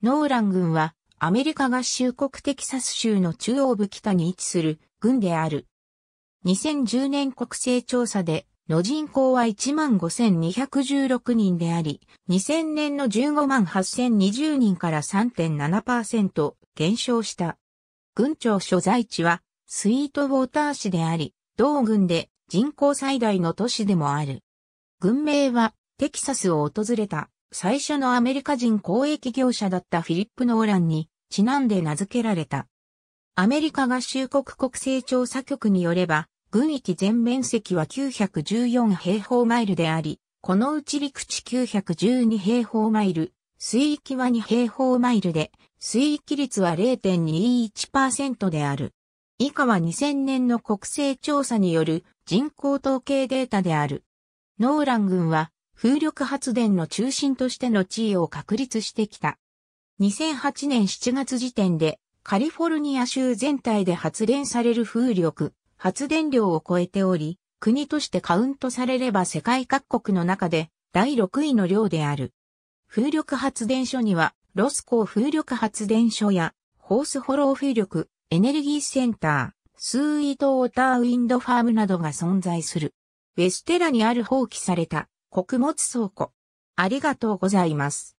ノーラン軍はアメリカ合衆国テキサス州の中央部北に位置する軍である。2010年国勢調査での人口は15,216人であり、2000年の158,020人から3.7%減少した。軍庁所在地はスイートウォーター市であり、同軍で人口最大の都市でもある。軍名はテキサスを訪れた最初のアメリカ人公益業者だったフィリップ・ノーランにちなんで名付けられた。アメリカ合衆国国勢調査局によれば、軍域全面積は914平方マイルであり、このうち陸地912平方マイル、水域は2平方マイルで、水域率は0.21%である。以下は2000年の国勢調査による人口統計データである。ノーラン軍は風力発電の中心としての地位を確立してきた。2008年7月時点でカリフォルニア州全体で発電される風力、発電量を超えており、国としてカウントされれば世界各国の中で第6位の量である。風力発電所にはロスコー風力発電所やホースホロー風力、エネルギーセンター、スーイートウォーターウィンドファームなどが存在する。ウェステラにある放棄された穀物倉庫。ありがとうございます。